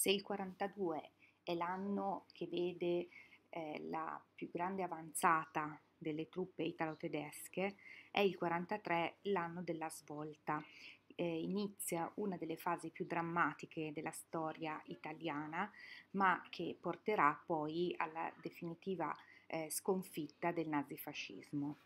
Se il 42 è l'anno che vede eh, la più grande avanzata delle truppe italo-tedesche, è il 43 l'anno della svolta. Eh, inizia una delle fasi più drammatiche della storia italiana, ma che porterà poi alla definitiva eh, sconfitta del nazifascismo.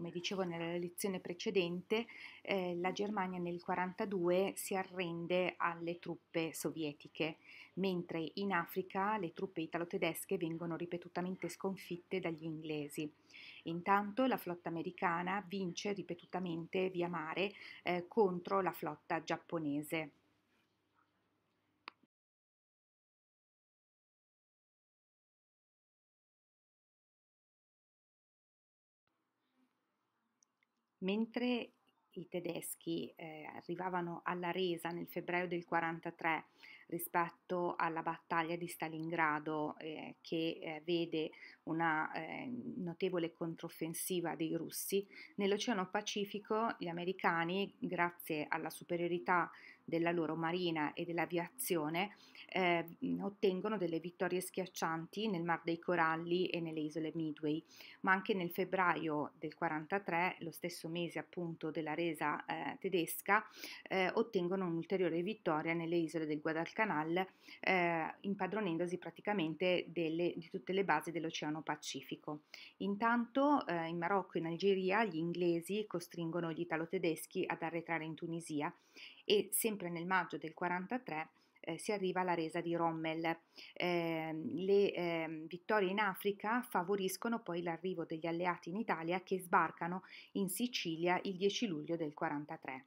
come dicevo nella lezione precedente, eh, la Germania nel 1942 si arrende alle truppe sovietiche, mentre in Africa le truppe italo-tedesche vengono ripetutamente sconfitte dagli inglesi. Intanto la flotta americana vince ripetutamente via mare eh, contro la flotta giapponese. Mentre i tedeschi eh, arrivavano alla resa nel febbraio del 43 rispetto alla battaglia di Stalingrado eh, che eh, vede una eh, notevole controffensiva dei russi, nell'Oceano Pacifico gli americani, grazie alla superiorità della loro marina e dell'aviazione eh, ottengono delle vittorie schiaccianti nel Mar dei Coralli e nelle isole Midway, ma anche nel febbraio del 43, lo stesso mese appunto della resa eh, tedesca, eh, ottengono un'ulteriore vittoria nelle isole del Guadalcanal, eh, impadronendosi praticamente delle, di tutte le basi dell'Oceano Pacifico. Intanto eh, in Marocco e in Algeria gli inglesi costringono gli italo-tedeschi ad arretrare in Tunisia e sempre sempre nel maggio del 43 eh, si arriva alla resa di Rommel. Eh, le eh, vittorie in Africa favoriscono poi l'arrivo degli alleati in Italia che sbarcano in Sicilia il 10 luglio del 43.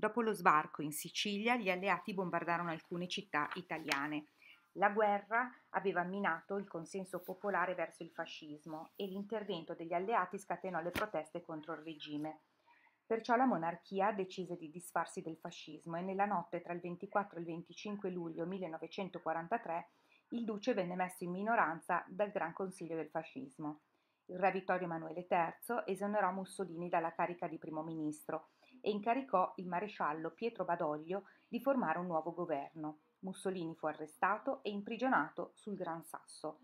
Dopo lo sbarco in Sicilia, gli alleati bombardarono alcune città italiane. La guerra aveva minato il consenso popolare verso il fascismo e l'intervento degli alleati scatenò le proteste contro il regime. Perciò la monarchia decise di disfarsi del fascismo e nella notte tra il 24 e il 25 luglio 1943 il duce venne messo in minoranza dal Gran Consiglio del Fascismo. Il re Vittorio Emanuele III esonerò Mussolini dalla carica di primo ministro e incaricò il maresciallo Pietro Badoglio di formare un nuovo governo. Mussolini fu arrestato e imprigionato sul Gran Sasso.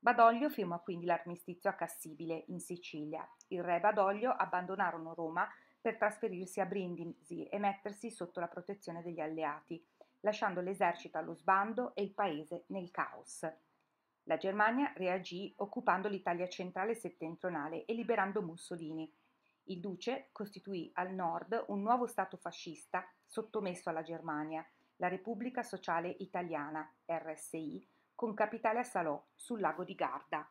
Badoglio firma quindi l'armistizio a Cassibile, in Sicilia. Il re e Badoglio abbandonarono Roma per trasferirsi a Brindisi e mettersi sotto la protezione degli alleati, lasciando l'esercito allo sbando e il paese nel caos. La Germania reagì occupando l'Italia centrale e settentrionale e liberando Mussolini. Il duce costituì al nord un nuovo stato fascista sottomesso alla Germania – la Repubblica Sociale Italiana, RSI, con capitale a Salò, sul lago di Garda.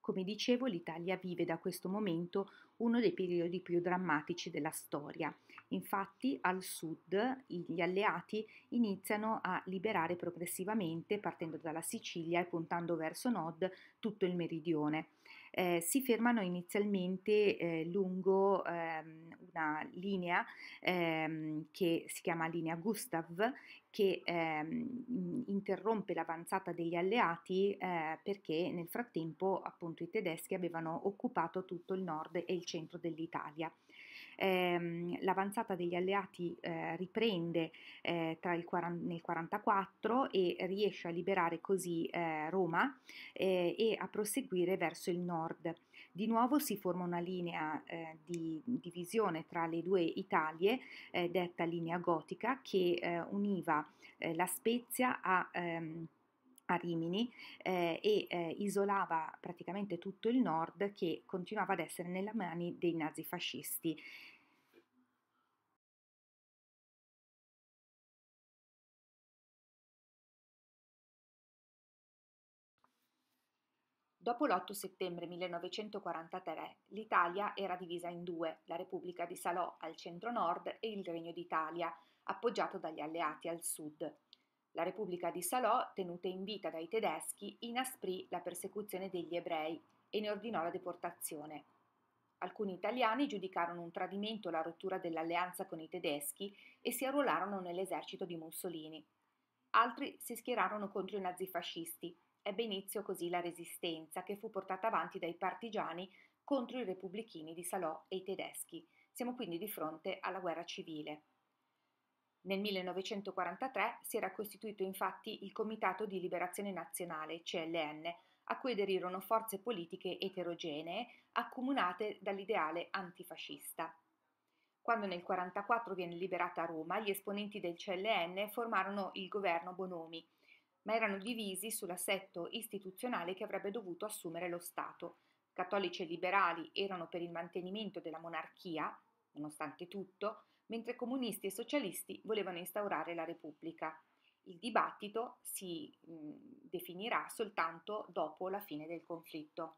Come dicevo, l'Italia vive da questo momento uno dei periodi più drammatici della storia Infatti al sud gli alleati iniziano a liberare progressivamente, partendo dalla Sicilia e puntando verso nord, tutto il meridione. Eh, si fermano inizialmente eh, lungo ehm, una linea ehm, che si chiama linea Gustav, che ehm, interrompe l'avanzata degli alleati eh, perché nel frattempo appunto i tedeschi avevano occupato tutto il nord e il centro dell'Italia ehm, l'avanzata degli alleati eh, riprende eh, il nel 44 e riesce a liberare così eh, Roma eh, e a proseguire verso il nord. Di nuovo si forma una linea eh, di divisione tra le due Italie, eh, detta linea gotica, che univa la Spezia a... Ehm, a Rimini eh, e eh, isolava praticamente tutto il nord che continuava ad essere nelle mani dei nazifascisti. Dopo l'8 settembre 1943 l'Italia era divisa in due, la Repubblica di Salò al centro-nord e il Regno d'Italia, appoggiato dagli alleati al sud. La Repubblica di Salò, tenuta in vita dai tedeschi, inasprì la persecuzione degli ebrei e ne ordinò la deportazione. Alcuni italiani giudicarono un tradimento la rottura dell'alleanza con i tedeschi e si arruolarono nell'esercito di Mussolini. Altri si schierarono contro i nazifascisti. Ebbe inizio così la resistenza che fu portata avanti dai partigiani contro i repubblichini di Salò e i tedeschi. Siamo quindi di fronte alla guerra civile. Nel 1943 si era costituito infatti il Comitato di Liberazione Nazionale, CLN, a cui aderirono forze politiche eterogenee, accomunate dall'ideale antifascista. Quando nel 1944 viene liberata Roma, gli esponenti del CLN formarono il governo Bonomi, ma erano divisi sull'assetto istituzionale che avrebbe dovuto assumere lo Stato. Cattolici e liberali erano per il mantenimento della monarchia, nonostante tutto, mentre comunisti e socialisti volevano instaurare la Repubblica. Il dibattito si mh, definirà soltanto dopo la fine del conflitto.